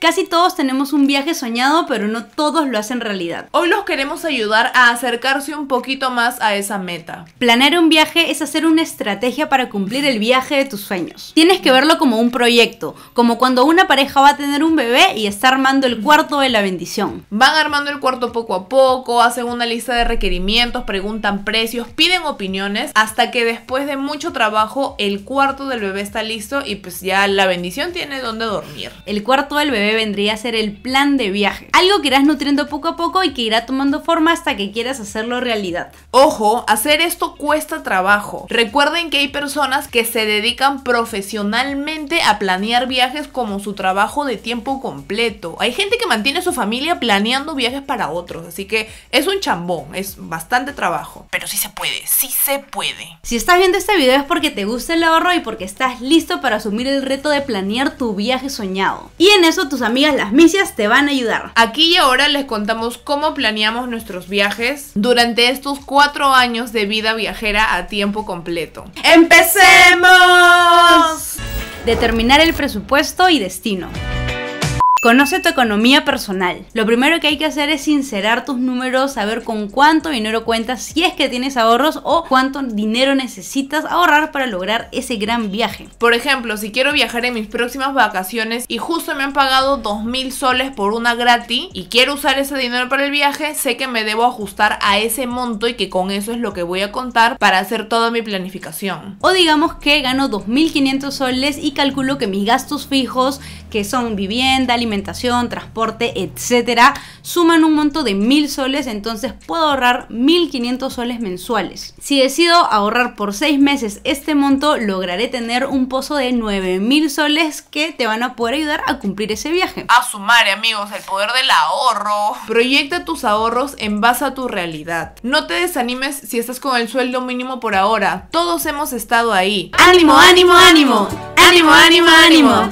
Casi todos tenemos un viaje soñado, pero no todos lo hacen realidad. Hoy los queremos ayudar a acercarse un poquito más a esa meta. Planear un viaje es hacer una estrategia para cumplir el viaje de tus sueños. Tienes que verlo como un proyecto, como cuando una pareja va a tener un bebé y está armando el cuarto de la bendición. Van armando el cuarto poco a poco, hacen una lista de requerimientos, preguntan precios, piden opiniones, hasta que después de mucho trabajo el cuarto del bebé está listo y pues ya la bendición tiene donde dormir. El cuarto del bebé vendría a ser el plan de viaje. Algo que irás nutriendo poco a poco y que irá tomando forma hasta que quieras hacerlo realidad. Ojo, hacer esto cuesta trabajo. Recuerden que hay personas que se dedican profesionalmente a planear viajes como su trabajo de tiempo completo. Hay gente que mantiene su familia planeando viajes para otros, así que es un chambón, es bastante trabajo. Pero sí se puede, sí se puede. Si estás viendo este video es porque te gusta el ahorro y porque estás listo para asumir el reto de planear tu viaje soñado. Y en eso tus amigas las misias te van a ayudar. Aquí y ahora les contamos cómo planeamos nuestros viajes durante estos cuatro años de vida viajera a tiempo completo. ¡Empecemos! Determinar el presupuesto y destino. Conoce tu economía personal. Lo primero que hay que hacer es sincerar tus números, saber con cuánto dinero cuentas, si es que tienes ahorros o cuánto dinero necesitas ahorrar para lograr ese gran viaje. Por ejemplo, si quiero viajar en mis próximas vacaciones y justo me han pagado 2.000 soles por una gratis y quiero usar ese dinero para el viaje, sé que me debo ajustar a ese monto y que con eso es lo que voy a contar para hacer toda mi planificación. O digamos que gano 2.500 soles y calculo que mis gastos fijos, que son vivienda, alimentación, alimentación, transporte, etcétera, suman un monto de mil soles, entonces puedo ahorrar 1500 soles mensuales. Si decido ahorrar por seis meses este monto, lograré tener un pozo de 9000 soles que te van a poder ayudar a cumplir ese viaje. A sumar, amigos, el poder del ahorro. Proyecta tus ahorros en base a tu realidad. No te desanimes si estás con el sueldo mínimo por ahora. Todos hemos estado ahí. ¡Ánimo, ánimo, ánimo! ¡Ánimo, ánimo, ánimo!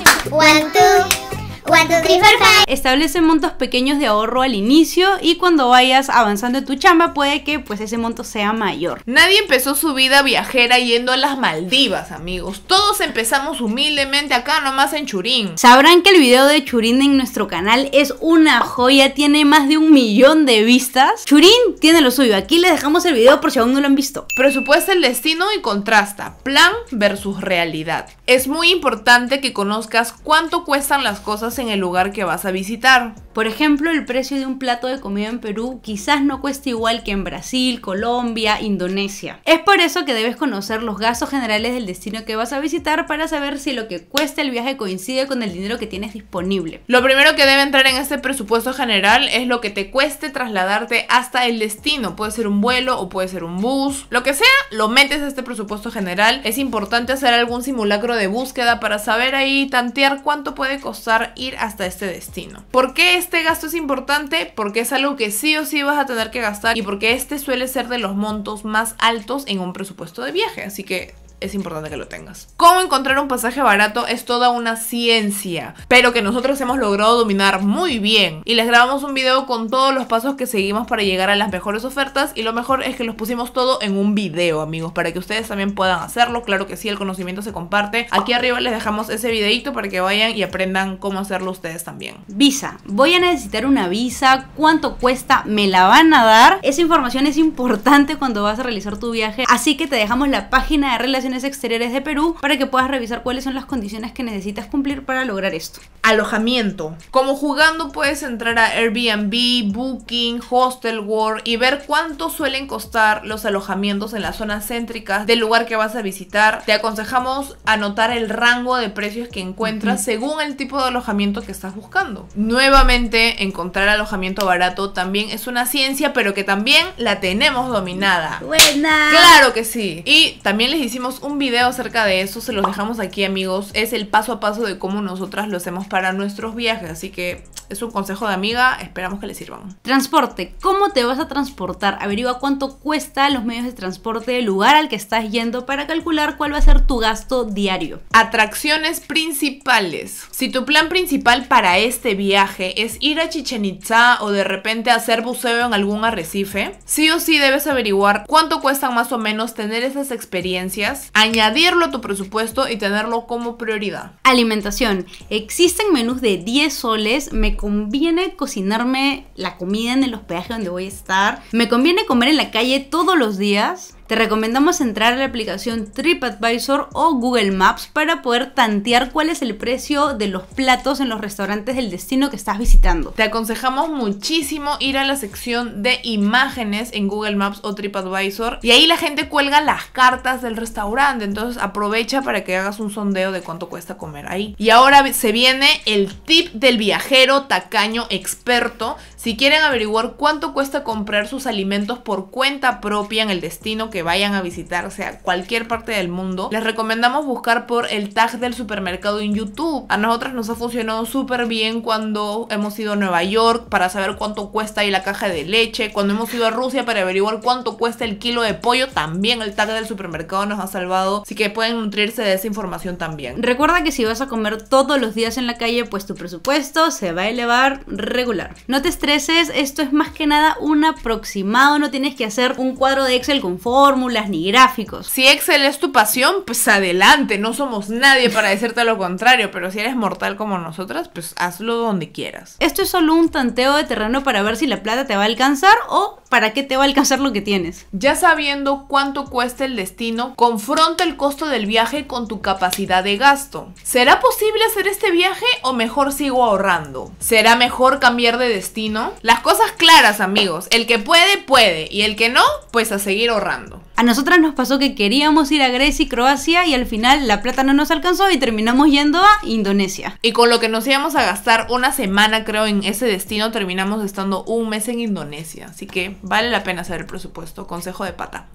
Establece montos pequeños de ahorro al inicio y cuando vayas avanzando en tu chamba puede que pues ese monto sea mayor. Nadie empezó su vida viajera yendo a las Maldivas, amigos. Todos empezamos humildemente acá nomás en Churín. Sabrán que el video de Churín en nuestro canal es una joya, tiene más de un millón de vistas. Churín tiene lo suyo, aquí le dejamos el video por si aún no lo han visto. Presupuesta el destino y contrasta, plan versus realidad. Es muy importante que conozcas cuánto cuestan las cosas en el lugar que vas a visitar. Por ejemplo, el precio de un plato de comida en Perú quizás no cueste igual que en Brasil, Colombia, Indonesia. Es por eso que debes conocer los gastos generales del destino que vas a visitar para saber si lo que cuesta el viaje coincide con el dinero que tienes disponible. Lo primero que debe entrar en este presupuesto general es lo que te cueste trasladarte hasta el destino. Puede ser un vuelo o puede ser un bus. Lo que sea, lo metes a este presupuesto general. Es importante hacer algún simulacro de búsqueda para saber ahí, tantear cuánto puede costar y hasta este destino. ¿Por qué este gasto es importante? Porque es algo que sí o sí vas a tener que gastar y porque este suele ser de los montos más altos en un presupuesto de viaje. Así que es importante que lo tengas. Cómo encontrar un pasaje barato es toda una ciencia, pero que nosotros hemos logrado dominar muy bien. Y les grabamos un video con todos los pasos que seguimos para llegar a las mejores ofertas y lo mejor es que los pusimos todo en un video, amigos, para que ustedes también puedan hacerlo. Claro que sí, el conocimiento se comparte. Aquí arriba les dejamos ese videito para que vayan y aprendan cómo hacerlo ustedes también. Visa. Voy a necesitar una visa. ¿Cuánto cuesta? ¿Me la van a dar? Esa información es importante cuando vas a realizar tu viaje, así que te dejamos la página de relaciones Exteriores de Perú para que puedas revisar cuáles son las condiciones que necesitas cumplir para lograr esto. Alojamiento. Como jugando puedes entrar a Airbnb, Booking, Hostel Hostelworld y ver cuánto suelen costar los alojamientos en las zonas céntricas del lugar que vas a visitar. Te aconsejamos anotar el rango de precios que encuentras según el tipo de alojamiento que estás buscando. Nuevamente, encontrar alojamiento barato también es una ciencia, pero que también la tenemos dominada. Buena. Claro que sí. Y también les hicimos un video acerca de eso, se los dejamos aquí amigos. Es el paso a paso de cómo nosotras lo hacemos para nuestros viajes, así que es un consejo de amiga, esperamos que les sirva. Transporte, ¿cómo te vas a transportar? Averigua cuánto cuesta los medios de transporte del lugar al que estás yendo para calcular cuál va a ser tu gasto diario. Atracciones principales. Si tu plan principal para este viaje es ir a Chichen Itza o de repente hacer buceo en algún arrecife, sí o sí debes averiguar cuánto cuesta más o menos tener esas experiencias añadirlo a tu presupuesto y tenerlo como prioridad. Alimentación. Existen menús de 10 soles. Me conviene cocinarme la comida en el hospedaje donde voy a estar. Me conviene comer en la calle todos los días te recomendamos entrar a la aplicación TripAdvisor o Google Maps para poder tantear cuál es el precio de los platos en los restaurantes del destino que estás visitando. Te aconsejamos muchísimo ir a la sección de imágenes en Google Maps o TripAdvisor y ahí la gente cuelga las cartas del restaurante, entonces aprovecha para que hagas un sondeo de cuánto cuesta comer ahí. Y ahora se viene el tip del viajero tacaño experto. Si quieren averiguar cuánto cuesta comprar sus alimentos por cuenta propia en el destino que vayan a visitar, a sea, cualquier parte del mundo, les recomendamos buscar por el tag del supermercado en YouTube. A nosotras nos ha funcionado súper bien cuando hemos ido a Nueva York para saber cuánto cuesta ahí la caja de leche, cuando hemos ido a Rusia para averiguar cuánto cuesta el kilo de pollo, también el tag del supermercado nos ha salvado, así que pueden nutrirse de esa información también. Recuerda que si vas a comer todos los días en la calle, pues tu presupuesto se va a elevar regular. No te estreses, esto es más que nada un aproximado, no tienes que hacer un cuadro de Excel con fórmulas ni gráficos. Si Excel es tu pasión, pues adelante, no somos nadie para decirte lo contrario, pero si eres mortal como nosotras, pues hazlo donde quieras. Esto es solo un tanteo de terreno para ver si la plata te va a alcanzar o para qué te va a alcanzar lo que tienes. Ya sabiendo cuánto cuesta el destino, confronta el costo del viaje con tu capacidad de gasto. ¿Será posible hacer este viaje o mejor sigo ahorrando? ¿Será mejor cambiar de destino? Las cosas claras, amigos. El que puede, puede. Y el que no, pues a seguir ahorrando. A nosotras nos pasó que queríamos ir a Grecia y Croacia y al final la plata no nos alcanzó y terminamos yendo a Indonesia. Y con lo que nos íbamos a gastar una semana, creo, en ese destino, terminamos estando un mes en Indonesia. Así que vale la pena hacer el presupuesto. Consejo de pata.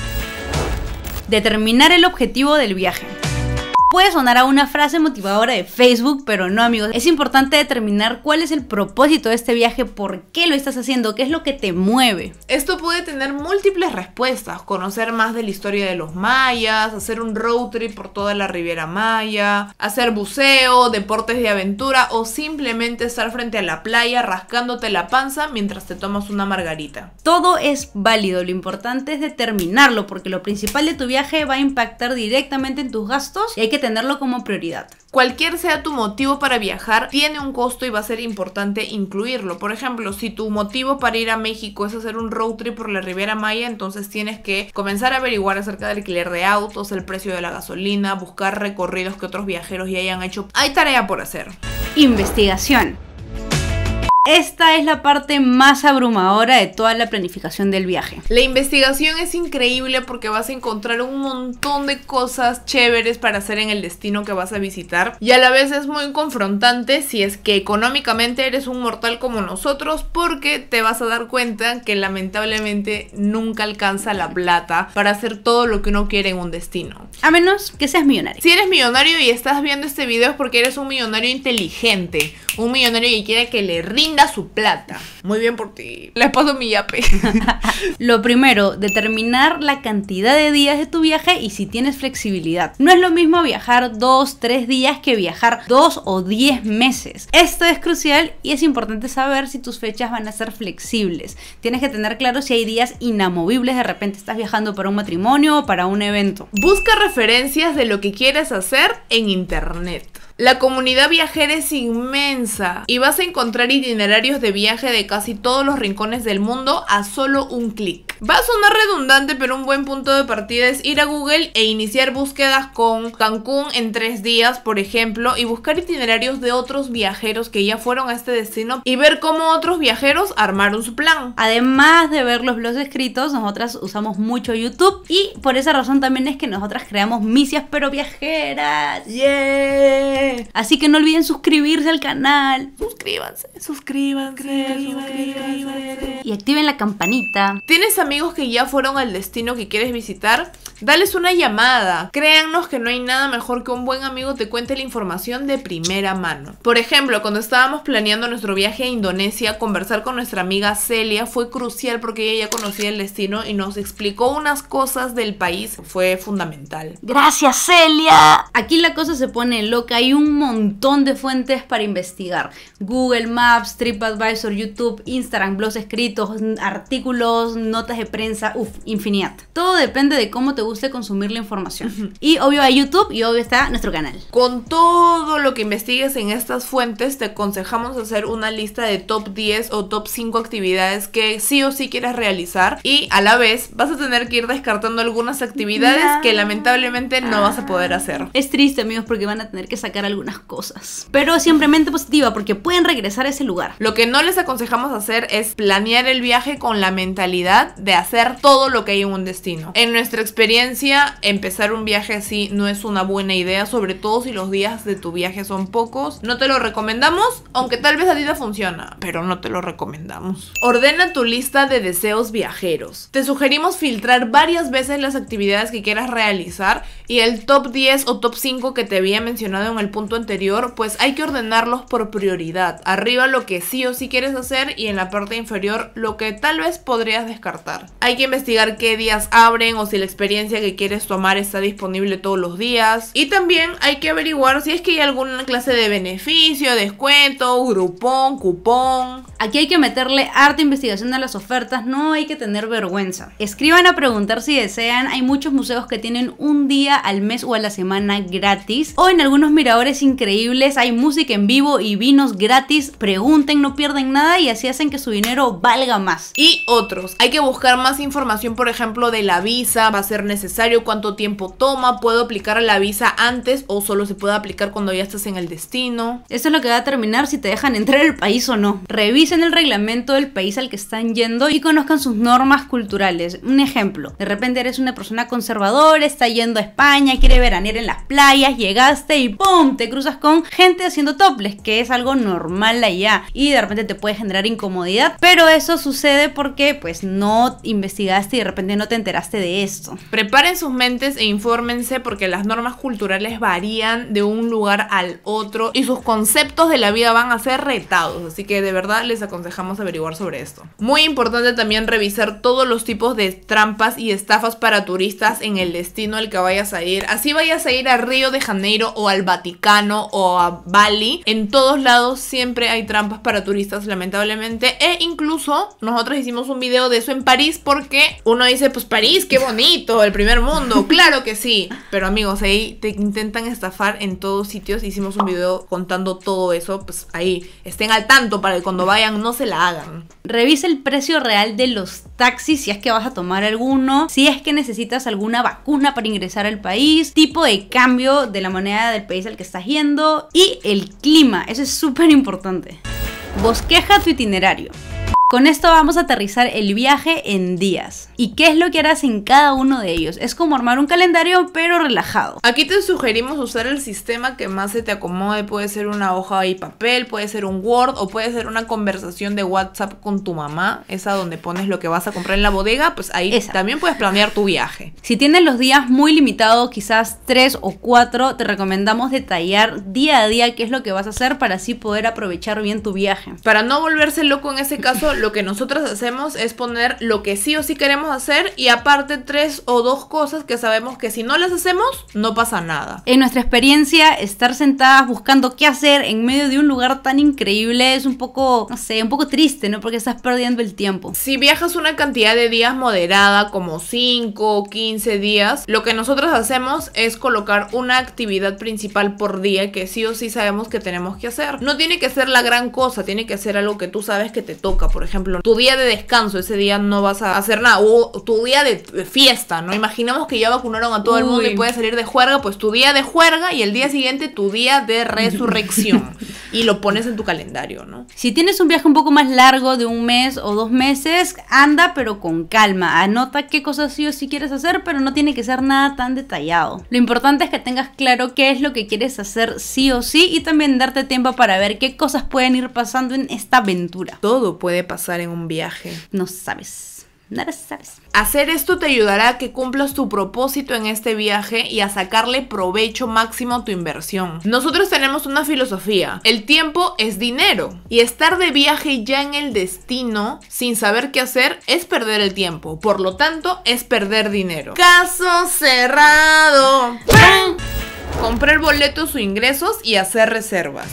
Determinar el objetivo del viaje. Puede sonar a una frase motivadora de Facebook, pero no amigos. Es importante determinar cuál es el propósito de este viaje, por qué lo estás haciendo, qué es lo que te mueve. Esto puede tener múltiples respuestas, conocer más de la historia de los mayas, hacer un road trip por toda la Riviera Maya, hacer buceo, deportes de aventura o simplemente estar frente a la playa rascándote la panza mientras te tomas una margarita. Todo es válido, lo importante es determinarlo porque lo principal de tu viaje va a impactar directamente en tus gastos y hay que tenerlo como prioridad. Cualquier sea tu motivo para viajar, tiene un costo y va a ser importante incluirlo. Por ejemplo, si tu motivo para ir a México es hacer un road trip por la Riviera Maya, entonces tienes que comenzar a averiguar acerca del alquiler de autos, el precio de la gasolina, buscar recorridos que otros viajeros ya hayan hecho. Hay tarea por hacer. Investigación. Esta es la parte más abrumadora de toda la planificación del viaje. La investigación es increíble porque vas a encontrar un montón de cosas chéveres para hacer en el destino que vas a visitar y a la vez es muy confrontante si es que económicamente eres un mortal como nosotros porque te vas a dar cuenta que lamentablemente nunca alcanza la plata para hacer todo lo que uno quiere en un destino. A menos que seas millonario. Si eres millonario y estás viendo este video es porque eres un millonario inteligente, un millonario que quiere que le rinda su plata. Muy bien por ti. Les paso mi yape. lo primero, determinar la cantidad de días de tu viaje y si tienes flexibilidad. No es lo mismo viajar dos, tres días que viajar dos o diez meses. Esto es crucial y es importante saber si tus fechas van a ser flexibles. Tienes que tener claro si hay días inamovibles, de repente estás viajando para un matrimonio o para un evento. Busca referencias de lo que quieres hacer en internet. La comunidad viajera es inmensa y vas a encontrar itinerarios de viaje de casi todos los rincones del mundo a solo un clic. Va a sonar redundante, pero un buen punto de partida es ir a Google e iniciar búsquedas con Cancún en tres días, por ejemplo, y buscar itinerarios de otros viajeros que ya fueron a este destino y ver cómo otros viajeros armaron su plan. Además de ver los blogs escritos, nosotras usamos mucho YouTube y por esa razón también es que nosotras creamos misias pero viajeras. Así que no olviden suscribirse al canal. Suscríbanse, suscríbanse, suscríbanse. suscríbanse. Y activen la campanita. ¿Tienes amigos? que ya fueron al destino que quieres visitar, dales una llamada. Créannos que no hay nada mejor que un buen amigo te cuente la información de primera mano. Por ejemplo, cuando estábamos planeando nuestro viaje a Indonesia, conversar con nuestra amiga Celia fue crucial porque ella ya conocía el destino y nos explicó unas cosas del país. Fue fundamental. Gracias, Celia. Aquí la cosa se pone loca. Hay un montón de fuentes para investigar. Google Maps, TripAdvisor, YouTube, Instagram, blogs escritos, artículos, notas de prensa, uff, infinidad. Todo depende de cómo te guste consumir la información. Y obvio a YouTube y obvio está nuestro canal. Con todo lo que investigues en estas fuentes, te aconsejamos hacer una lista de top 10 o top 5 actividades que sí o sí quieras realizar y a la vez vas a tener que ir descartando algunas actividades que lamentablemente no vas a poder hacer. Ah. Es triste amigos porque van a tener que sacar algunas cosas, pero siempre mente positiva porque pueden regresar a ese lugar. Lo que no les aconsejamos hacer es planear el viaje con la mentalidad de hacer todo lo que hay en un destino. En nuestra experiencia, empezar un viaje así no es una buena idea, sobre todo si los días de tu viaje son pocos. No te lo recomendamos, aunque tal vez a ti funciona, pero no te lo recomendamos. Ordena tu lista de deseos viajeros. Te sugerimos filtrar varias veces las actividades que quieras realizar y el top 10 o top 5 que te había mencionado en el punto anterior, pues hay que ordenarlos por prioridad. Arriba lo que sí o sí quieres hacer y en la parte inferior lo que tal vez podrías descartar. Hay que investigar qué días abren o si la experiencia que quieres tomar está disponible todos los días. Y también hay que averiguar si es que hay alguna clase de beneficio, descuento, grupón, cupón. Aquí hay que meterle harta investigación a las ofertas, no hay que tener vergüenza. Escriban a preguntar si desean, hay muchos museos que tienen un día al mes o a la semana gratis. O en algunos miradores increíbles hay música en vivo y vinos gratis. Pregunten, no pierden nada y así hacen que su dinero valga más. Y otros, hay que buscar buscar más información, por ejemplo, de la visa, va a ser necesario, cuánto tiempo toma, puedo aplicar la visa antes o solo se puede aplicar cuando ya estás en el destino. Eso es lo que va a determinar si te dejan entrar al país o no. Revisen el reglamento del país al que están yendo y conozcan sus normas culturales. Un ejemplo, de repente eres una persona conservadora, está yendo a España, quiere veranear en las playas, llegaste y ¡pum! te cruzas con gente haciendo toples que es algo normal allá y de repente te puede generar incomodidad, pero eso sucede porque pues no investigaste y de repente no te enteraste de esto. Preparen sus mentes e infórmense porque las normas culturales varían de un lugar al otro y sus conceptos de la vida van a ser retados. Así que de verdad les aconsejamos averiguar sobre esto. Muy importante también revisar todos los tipos de trampas y estafas para turistas en el destino al que vayas a ir. Así vayas a ir a Río de Janeiro o al Vaticano o a Bali. En todos lados siempre hay trampas para turistas, lamentablemente. E incluso nosotros hicimos un video de eso en París porque uno dice, pues París, qué bonito, el primer mundo, claro que sí. Pero amigos, ahí te intentan estafar en todos sitios. Hicimos un video contando todo eso, pues ahí estén al tanto para que cuando vayan no se la hagan. Revisa el precio real de los taxis si es que vas a tomar alguno, si es que necesitas alguna vacuna para ingresar al país, tipo de cambio de la moneda del país al que estás yendo y el clima, eso es súper importante. Bosqueja tu itinerario. Con esto vamos a aterrizar el viaje en días. ¿Y qué es lo que harás en cada uno de ellos? Es como armar un calendario pero relajado. Aquí te sugerimos usar el sistema que más se te acomode. Puede ser una hoja y papel, puede ser un Word o puede ser una conversación de WhatsApp con tu mamá. Esa donde pones lo que vas a comprar en la bodega, pues ahí también puedes planear tu viaje. Si tienes los días muy limitados, quizás tres o cuatro, te recomendamos detallar día a día qué es lo que vas a hacer para así poder aprovechar bien tu viaje. Para no volverse loco en ese caso, lo que nosotras hacemos es poner lo que sí o sí queremos hacer y aparte tres o dos cosas que sabemos que si no las hacemos no pasa nada. En nuestra experiencia, estar sentadas buscando qué hacer en medio de un lugar tan increíble es un poco, no sé, un poco triste, ¿no? Porque estás perdiendo el tiempo. Si viajas una cantidad de días moderada, como 5 o 15 días, lo que nosotros hacemos es colocar una actividad principal por día que sí o sí sabemos que tenemos que hacer. No tiene que ser la gran cosa, tiene que ser algo que tú sabes que te toca, por ejemplo ejemplo, tu día de descanso, ese día no vas a hacer nada, o tu día de fiesta, ¿no? Imaginamos que ya vacunaron a todo el mundo y puedes salir de juerga, pues tu día de juerga y el día siguiente tu día de resurrección. y lo pones en tu calendario, ¿no? Si tienes un viaje un poco más largo de un mes o dos meses, anda pero con calma. Anota qué cosas sí o sí quieres hacer, pero no tiene que ser nada tan detallado. Lo importante es que tengas claro qué es lo que quieres hacer sí o sí y también darte tiempo para ver qué cosas pueden ir pasando en esta aventura. Todo puede pasar en un viaje. No sabes. Nada sabes. Hacer esto te ayudará a que cumplas tu propósito en este viaje y a sacarle provecho máximo a tu inversión. Nosotros tenemos una filosofía. El tiempo es dinero. Y estar de viaje ya en el destino sin saber qué hacer es perder el tiempo. Por lo tanto, es perder dinero. Caso cerrado. Comprar boletos o ingresos y hacer reservas.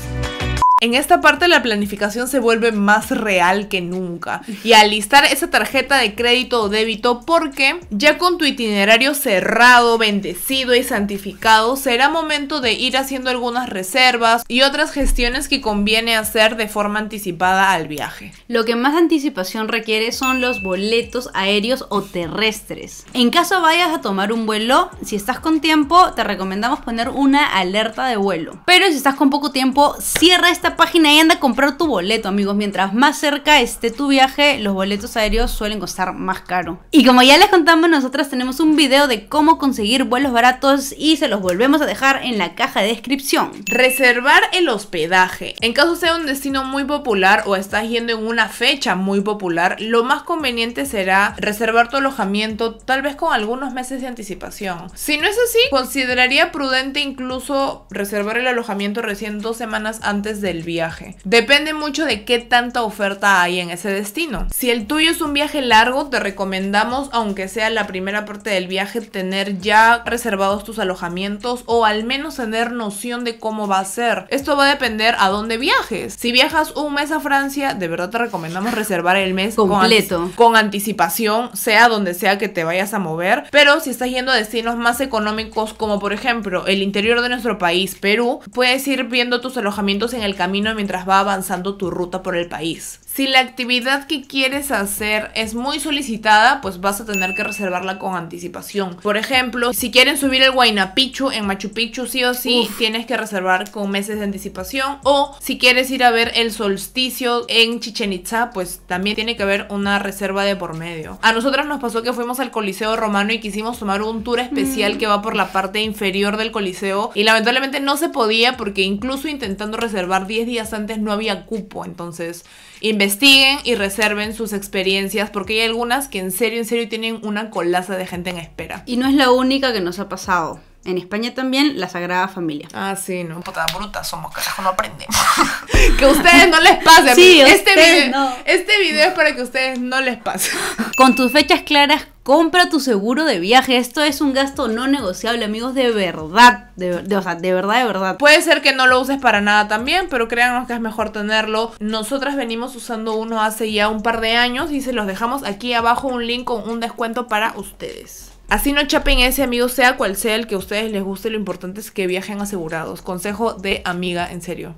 En esta parte la planificación se vuelve más real que nunca y alistar esa tarjeta de crédito o débito porque ya con tu itinerario cerrado, bendecido y santificado será momento de ir haciendo algunas reservas y otras gestiones que conviene hacer de forma anticipada al viaje. Lo que más anticipación requiere son los boletos aéreos o terrestres. En caso vayas a tomar un vuelo, si estás con tiempo te recomendamos poner una alerta de vuelo. Pero si estás con poco tiempo, cierra esta página y anda a comprar tu boleto, amigos. Mientras más cerca esté tu viaje, los boletos aéreos suelen costar más caro. Y como ya les contamos, nosotras tenemos un video de cómo conseguir vuelos baratos y se los volvemos a dejar en la caja de descripción. Reservar el hospedaje. En caso sea un destino muy popular o estás yendo en una fecha muy popular, lo más conveniente será reservar tu alojamiento tal vez con algunos meses de anticipación. Si no es así, consideraría prudente incluso reservar el alojamiento recién dos semanas antes del viaje. Depende mucho de qué tanta oferta hay en ese destino. Si el tuyo es un viaje largo, te recomendamos, aunque sea la primera parte del viaje, tener ya reservados tus alojamientos o al menos tener noción de cómo va a ser. Esto va a depender a dónde viajes. Si viajas un mes a Francia, de verdad te recomendamos reservar el mes completo. Con, anticipación, sea donde sea que te vayas a mover. Pero si estás yendo a destinos más económicos, como por ejemplo el interior de nuestro país, Perú, puedes ir viendo tus alojamientos en el camino mientras va avanzando tu ruta por el país. Si la actividad que quieres hacer es muy solicitada, pues vas a tener que reservarla con anticipación. Por ejemplo, si quieren subir el Huayna Picchu en Machu Picchu, sí o sí, tienes que reservar con meses de anticipación. O si quieres ir a ver el solsticio en Chichen Itza, pues también tiene que haber una reserva de por medio. A nosotras nos pasó que fuimos al Coliseo Romano y quisimos tomar un tour especial mm. que va por la parte inferior del Coliseo y lamentablemente no se podía porque incluso intentando reservar 10 días antes no había cupo. Entonces, investiguen y reserven sus experiencias porque hay algunas que en serio, en serio tienen una colaza de gente en espera. Y no es la única que nos ha pasado. En España también, la Sagrada Familia. Ah, sí, no. Puta bruta somos, carajo, no aprendemos. que ustedes no les pase. Sí, este, video, este video es para que ustedes no les pase. Con tus fechas claras, compra tu seguro de viaje. Esto es un gasto no negociable, amigos, de verdad. De, o sea, de verdad, de verdad. Puede ser que no lo uses para nada también, pero créanos que es mejor tenerlo. Nosotras venimos usando uno hace ya un par de años y se los dejamos aquí abajo un link con un descuento para ustedes. Así no chapen ese amigo, sea cual sea el que a ustedes les guste, lo importante es que viajen asegurados. Consejo de amiga, en serio.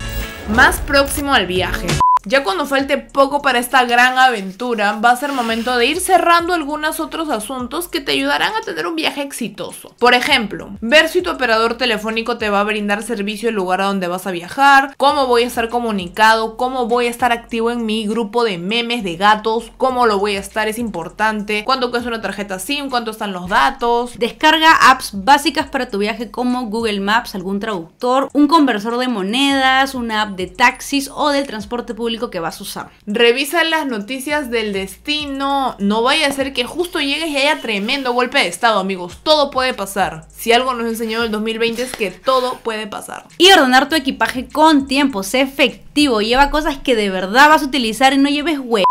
Más próximo al viaje. Ya cuando falte poco para esta gran aventura, va a ser momento de ir cerrando algunos otros asuntos que te ayudarán a tener un viaje exitoso. Por ejemplo, ver si tu operador telefónico te va a brindar servicio el lugar a donde vas a viajar, cómo voy a estar comunicado, cómo voy a estar activo en mi grupo de memes de gatos, cómo lo voy a estar, es importante, cuánto cuesta una tarjeta SIM, cuánto están los datos. Descarga apps básicas para tu viaje como Google Maps, algún traductor, un conversor de monedas, una app de taxis o del transporte público que vas a usar. Revisa las noticias del destino. No vaya a ser que justo llegues y haya tremendo golpe de estado, amigos. Todo puede pasar. Si algo nos enseñó el 2020 es que todo puede pasar. Y ordenar tu equipaje con tiempo. sea efectivo. Lleva cosas que de verdad vas a utilizar y no lleves huevos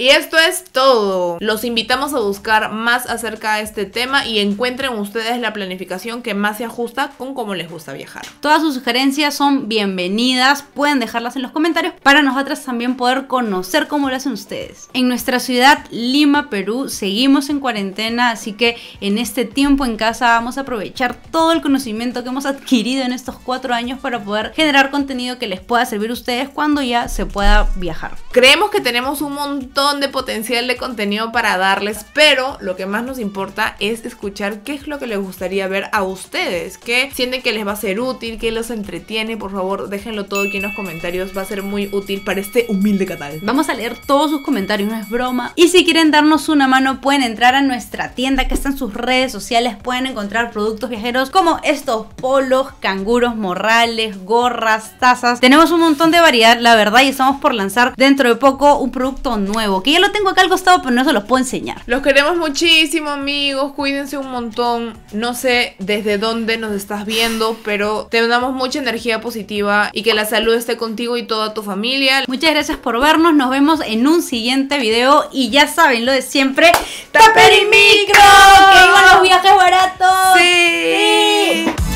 y esto es todo. Los invitamos a buscar más acerca de este tema y encuentren ustedes la planificación que más se ajusta con cómo les gusta viajar. Todas sus sugerencias son bienvenidas, pueden dejarlas en los comentarios para nosotras también poder conocer cómo lo hacen ustedes. En nuestra ciudad, Lima, Perú, seguimos en cuarentena, así que en este tiempo en casa vamos a aprovechar todo el conocimiento que hemos adquirido en estos cuatro años para poder generar contenido que les pueda servir a ustedes cuando ya se pueda viajar. Creemos que tenemos un montón de potencial de contenido para darles, pero lo que más nos importa es escuchar qué es lo que les gustaría ver a ustedes, qué sienten que les va a ser útil, qué los entretiene. Por favor, déjenlo todo aquí en los comentarios, va a ser muy útil para este humilde canal. Vamos a leer todos sus comentarios, no es broma. Y si quieren darnos una mano, pueden entrar a nuestra tienda que está en sus redes sociales, pueden encontrar productos viajeros como estos polos, canguros, morrales, gorras, tazas. Tenemos un montón de variedad, la verdad, y estamos por lanzar dentro de poco un producto nuevo que ya lo tengo acá al costado, pero no se los puedo enseñar. Los queremos muchísimo, amigos. Cuídense un montón. No sé desde dónde nos estás viendo, pero te damos mucha energía positiva y que la salud esté contigo y toda tu familia. Muchas gracias por vernos. Nos vemos en un siguiente video. Y ya saben lo de siempre: ¡Taper y micro! ¡Que iban los viajes baratos! ¡Sí! sí